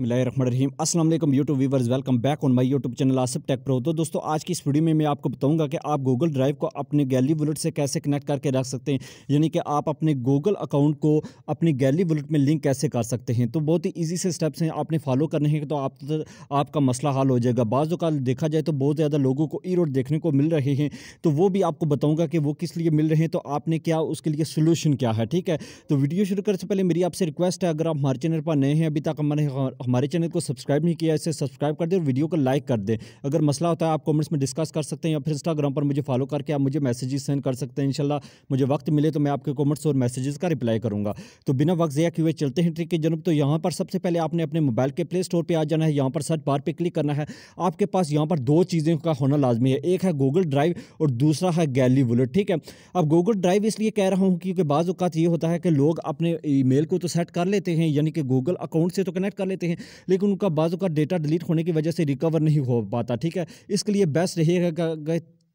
बसमीम अस्सलाम वालेकुम YouTube viewers welcome back on my YouTube channel Asif tech pro तो दोस्तों आज की इस वीडियो में मैं आपको बताऊंगा कि आप गूगल ड्राइव को अपने गैली वॉलेट से कैसे कनेक्ट करके रख सकते हैं यानी कि आप अपने गूगल अकाउंट को अपनी गैली वॉलेट में लिंक कैसे कर सकते हैं तो बहुत ही ईजी से स्टेप्स हैं आपने फॉलो करने हैं तो आप तो आपका मसला हल हो जाएगा बाज़ का देखा जाए तो बहुत ज़्यादा लोगों को ई रोड देखने को मिल रहे हैं तो वो भी आपको बताऊँगा कि वो किस लिए मिल रहे हैं तो आपने क्या उसके लिए सोल्यूशन क्या है ठीक है तो वीडियो शुरू करने से पहले मेरी आपसे रिक्वेस्ट है अगर आप हमारे चैनल पर नए हैं अभी तक हमारे हमारे चैनल को सब्सक्राइब नहीं किया इसे सब्सक्राइब कर दें और वीडियो को लाइक कर दें अगर मसला होता है आप कमेंट्स में डिस्कस कर सकते हैं या फिर इंस्टाग्राम पर मुझे फॉलो करके आप मुझे मैसेजेस सेंड कर सकते हैं इनशाला मुझे वक्त मिले तो मैं आपके कमेंट्स और मैसेजेस का रिप्लाई करूँगा तो बिना वक्त ज़या किए चलते हैं ट्रिक की जनब तो यहाँ पर सबसे पहले आपने अपने मोबाइल के प्ले स्टोर पर आ जाना है यहाँ पर सर्च बार पर क्लिक करना है आपके पास यहाँ पर दो चीज़ों का होना लाजमी है एक है गूगल ड्राइव और दूसरा है गैली वुलेट ठीक है अब गूगल ड्राइव इसलिए कह रहा हूँ क्योंकि बाज़ ये होता है कि लोग अपने ई को तो सेट कर लेते हैं यानी कि गूगल अकाउंट से तो कनेक्ट कर लेते हैं हैं लेकिन उनका बाजू का डेटा डिलीट होने की वजह से रिकवर नहीं हो पाता ठीक है इसके लिए बेस्ट रहेगा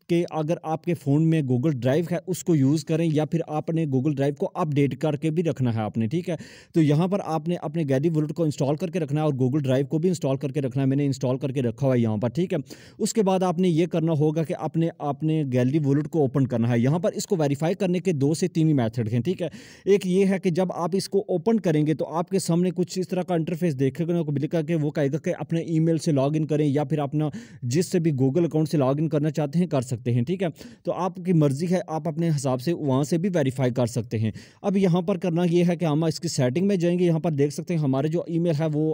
कि अगर आपके फ़ोन में गूगल ड्राइव है उसको यूज़ करें या फिर आपने गूगल ड्राइव को अपडेट करके भी रखना है आपने ठीक है तो यहाँ पर आपने अपने गैदी वोलेट को इंस्टॉल करके रखना है और गूगल ड्राइव को भी इंस्टॉल करके रखना है मैंने इंस्टॉल करके रखा हुआ है यहाँ पर ठीक है उसके बाद आपने ये करना होगा कि आपने अपने आपने गैलरी को ओपन करना है यहाँ पर इसको वेरीफाई करने के दो से तीन ही मैथड हैं ठीक है एक ये है कि जब आप इसको ओपन करेंगे तो आपके सामने कुछ इस तरह का इंटरफेस देखेगा को मिलेगा कि वो कहेगा कि अपने ई से लॉग करें या फिर अपना जिससे भी गूगल अकाउंट से लॉग करना चाहते हैं कर सकते सकते हैं ठीक है तो आपकी मर्ज़ी है आप अपने हिसाब से वहाँ से भी वेरीफाई कर सकते हैं अब यहाँ पर करना ये है कि हम इसकी सेटिंग में जाएंगे यहाँ पर देख सकते हैं हमारे जो ई है वो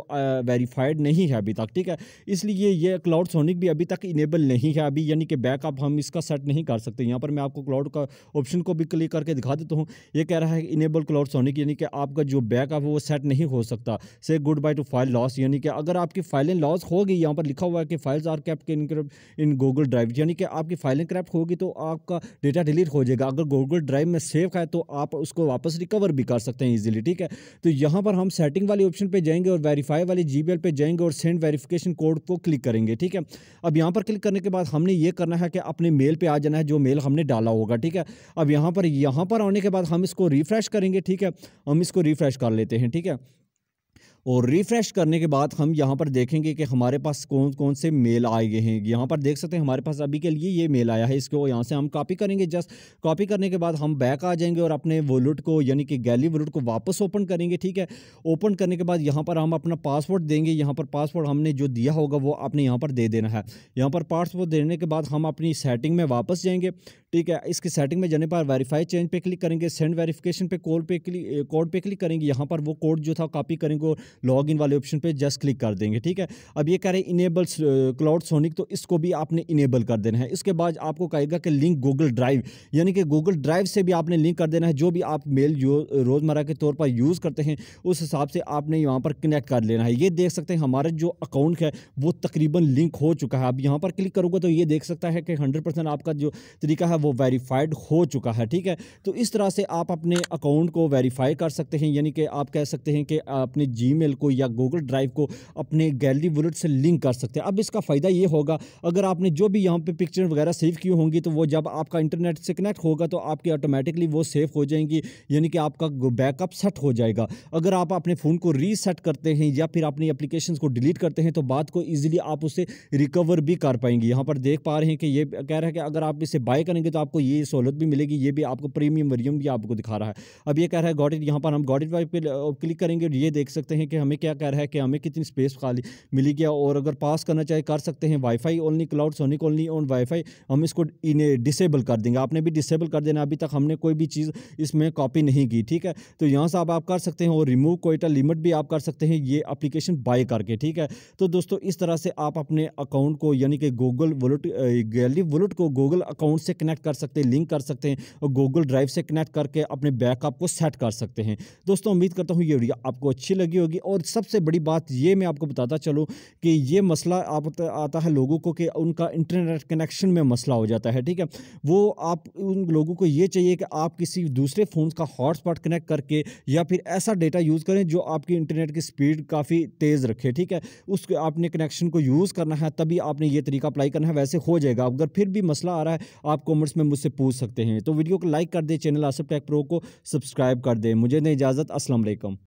वेरीफाइड नहीं है अभी तक ठीक है इसलिए ये क्लाउड सोनिक भी अभी तक इनेबल नहीं है अभी यानी कि बैकअप हम इसका सेट नहीं कर सकते यहाँ पर मैं आपको क्लाउड का ऑप्शन को भी क्लिक करके दिखा देता हूँ ये कह रहा है इनेबल क्लाउड सोनिक यानी कि आपका जो बैकअप है वो सेट नहीं हो सकता से good bye to file loss यानी कि अगर आपकी फाइलें लॉस हो गई यहाँ पर लिखा हुआ है कि files are kept in Google Drive यानी कि आपकी फाइल फाइलें क्रैप्ट होगी तो आपका डेटा डिलीट हो जाएगा अगर गूगल ड्राइव में सेव है तो आप उसको वापस रिकवर भी कर सकते हैं ईजिली ठीक है तो यहाँ पर हम सेटिंग वाले ऑप्शन पर जाएंगे और वेरीफाई वाले जी पे जाएंगे और सेंड वेरीफिकेशन कोड को क्लिक करेंगे ठीक है अब यहाँ पर क्लिक करने के बाद हमने ये करना है कि अपने मेल पर आ जाना है जो मेल हमने डाला होगा ठीक है अब यहाँ पर यहाँ पर आने के बाद हम इसको रिफ्रेश करेंगे ठीक है हम इसको रिफ्रेश कर लेते हैं ठीक है और रिफ़्रेश करने के बाद हम यहाँ पर देखेंगे कि हमारे पास कौन कौन से मेल आए गए हैं यहाँ पर देख सकते हैं हमारे पास अभी के लिए ये मेल आया है इसको यहाँ से हम कॉपी करेंगे जस्ट कॉपी करने के बाद हम बैक आ जाएंगे और अपने वॉलेट को यानी कि गैली वॉलेट को वापस ओपन करेंगे ठीक है ओपन करने के बाद यहाँ पर हम अपना पासवर्ड देंगे यहाँ पर पासवर्ड हमने जो दिया होगा वो आपने यहाँ पर दे देना है यहाँ पर पासवर्ड देने के बाद हम अपनी सेटिंग में वापस जाएंगे ठीक है इसकी सेटिंग में जाने पर वेरीफाई चेंज पे क्लिक करेंगे सेंड वेरिफिकेशन पे कॉल पे क्लिक कोड पे क्लिक करेंगे यहाँ पर वो कोड जो था कॉपी करेंगे लॉग इन वाले ऑप्शन पर जस्ट क्लिक कर देंगे ठीक है अब ये कह रहे हैं इनेबल क्लाउड सोनिक तो इसको भी आपने इनेबल कर देना है इसके बाद आपको कहेगा कि लिंक गूगल ड्राइव यानी कि गूगल ड्राइव से भी आपने लिंक कर देना है जो भी आप मेल रोज़मर्रा के तौर पर यूज़ करते हैं उस हिसाब से आपने यहाँ पर कनेक्ट कर लेना है ये देख सकते हैं हमारा जो अकाउंट है वो तकरीबन लिंक हो चुका है अब यहाँ पर क्लिक करूँगा तो ये देख सकता है कि हंड्रेड आपका जो तरीका है वो वेरीफाइड हो चुका है ठीक है तो इस तरह से आप अपने अकाउंट को वेरीफाई कर सकते हैं यानी कि आप कह सकते हैं कि अपने जी जीमेल को या गूगल ड्राइव को अपने गैलरी वॉलेट से लिंक कर सकते हैं अब इसका फ़ायदा ये होगा अगर आपने जो भी यहाँ पे पिक्चर वगैरह सेव की होंगी तो वो जब आपका इंटरनेट से कनेक्ट होगा तो आपकी ऑटोमेटिकली वो सेव हो जाएंगी यानी कि आपका बैकअप सेट हो जाएगा अगर आप अपने फ़ोन को रीसेट करते हैं या फिर अपनी अप्लीकेशन को डिलीट करते हैं तो बात को ईजिली आप उसे रिकवर भी कर पाएंगे यहाँ पर देख पा रहे हैं कि ये कह रहा है कि अगर आप इसे बाय करेंगे तो आपको ये सहूलत भी मिलेगी ये भी आपको प्रीमियम वरियम भी आपको दिखा रहा है अब ये कह रहा है गॉडिट यहाँ पर हम गॉडिट इट पर क्लिक करेंगे ये देख सकते हैं कि हमें क्या कह रहा है कि हमें कितनी स्पेस खाली मिली गया और अगर पास करना चाहे कर सकते हैं wifi only cloud sonic only on wifi हम इसको डिसेबल कर देंगे आपने भी डिसेबल कर देना अभी तक हमने कोई भी चीज़ इसमें कॉपी नहीं की ठीक है तो यहाँ से आप, कर सकते हैं और रिमूव कोयटा लिमिट भी आप कर सकते हैं ये अप्लीकेशन बाय करके ठीक है तो दोस्तों इस तरह से आप अपने अकाउंट को यानी कि गूगल वोलेट गैलरी वोलेट को गूगल अकाउंट से कनेक्ट कर सकते हैं लिंक कर सकते हैं और गूगल ड्राइव से कनेक्ट करके अपने बैकअप को सेट कर सकते हैं दोस्तों उम्मीद करता हूँ ये वीडियो आपको अच्छी लगी होगी और सबसे बड़ी बात ये मैं आपको बताता चलूँ कि ये मसला आप आता है लोगों को कि उनका इंटरनेट कनेक्शन में मसला हो जाता है ठीक है वो आप उन लोगों को ये चाहिए कि आप किसी दूसरे फ़ोन का हॉटस्पॉट कनेक्ट करके या फिर ऐसा डेटा यूज़ करें जो आपकी इंटरनेट की स्पीड काफ़ी तेज़ रखे ठीक है उस आपने कनेक्शन को यूज़ करना है तभी आपने ये तरीका अप्लाई करना है वैसे हो जाएगा अगर फिर भी मसला आ रहा है आप कॉमेंट्स में मुझसे पूछ सकते हैं तो वीडियो को लाइक कर दें चैनल आसफ टैक प्रो को सब्सक्राइब कर दें मुझे नहीं इजाज़त असलम